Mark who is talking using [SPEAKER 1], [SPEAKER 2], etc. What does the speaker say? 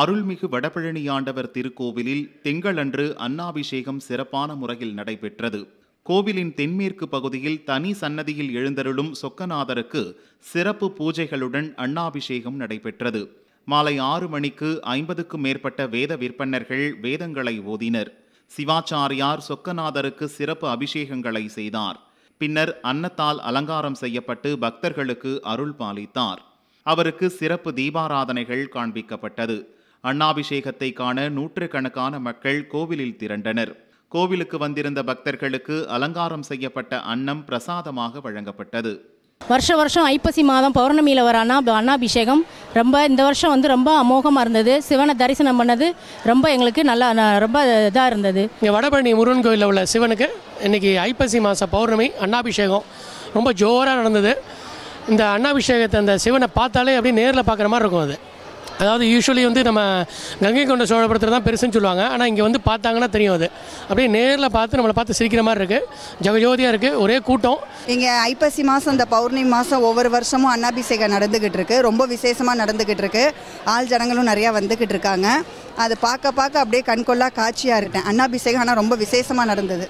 [SPEAKER 1] அருள்மிகு வடபழனியாண்டவர் திருக்கோவிலில் திங்களன்று அன்னாபிஷேகம் சிறப்பான முறையில் நடைபெற்றது கோவிலின் தென்மேற்கு பகுதியில் தனி சன்னதியில் எழுந்தருளும் சொக்கநாதருக்கு சிறப்பு பூஜைகளுடன் அன்னாபிஷேகம் நடைபெற்றது மாலை ஆறு மணிக்கு ஐம்பதுக்கும் மேற்பட்ட வேத விற்பனர்கள் வேதங்களை ஓதினர் சிவாச்சாரியார் சொக்கநாதருக்கு சிறப்பு அபிஷேகங்களை செய்தார் பின்னர் அன்னத்தால் அலங்காரம் செய்யப்பட்டு பக்தர்களுக்கு அருள் பாலித்தார் அவருக்கு சிறப்பு தீபாராதனைகள் காண்பிக்கப்பட்டது அண்ணாபிஷேகத்தை காண நூற்றுக்கணக்கான மக்கள் கோவிலில் திரண்டனர் கோவிலுக்கு வந்திருந்த பக்தர்களுக்கு அலங்காரம் செய்யப்பட்ட அன்னம் பிரசாதமாக வழங்கப்பட்டது
[SPEAKER 2] வருஷ வருஷம் ஐப்பசி மாதம் பௌர்ணமியில் வர அண்ணா அண்ணாபிஷேகம் ரொம்ப இந்த வருஷம் வந்து ரொம்ப அமோகமாக இருந்தது சிவனை தரிசனம் பண்ணது ரொம்ப எங்களுக்கு நல்லா ரொம்ப இதாக
[SPEAKER 3] இருந்தது இங்கே வடபழனி முருகன் கோயிலில் உள்ள சிவனுக்கு இன்றைக்கி ஐப்பசி மாத பௌர்ணமி அண்ணாபிஷேகம் ரொம்ப ஜோராக நடந்தது இந்த அண்ணாபிஷேகத்தை அந்த சிவனை பார்த்தாலே அப்படியே நேரில் பார்க்குற மாதிரி இருக்கும் அது அதாவது யூஸ்வலி வந்து நம்ம கங்கை கொண்ட சோழபுரத்தில் தான் பெருசுன்னு சொல்லுவாங்க ஆனால் இங்கே வந்து பார்த்தாங்கன்னா தெரியும் அது அப்படியே நேரில் பார்த்து நம்மளை பார்த்து சிரிக்கிற மாதிரி இருக்குது ஜகஜோதியாக இருக்குது ஒரே கூட்டம்
[SPEAKER 4] இங்கே ஐப்பசி மாதம் இந்த பௌர்ணமி மாதம் ஒவ்வொரு வருஷமும் அன்னாபிஷேகம் நடந்துக்கிட்டு இருக்குது ரொம்ப விசேஷமாக நடந்துக்கிட்டு இருக்குது ஆள் ஜனங்களும் நிறையா வந்துக்கிட்டு இருக்காங்க அதை பார்க்க பார்க்க அப்படியே கண்கொள்ளா காட்சியாக இருக்கேன் அன்னாபிஷேகம் ஆனால் ரொம்ப விசேஷமாக நடந்தது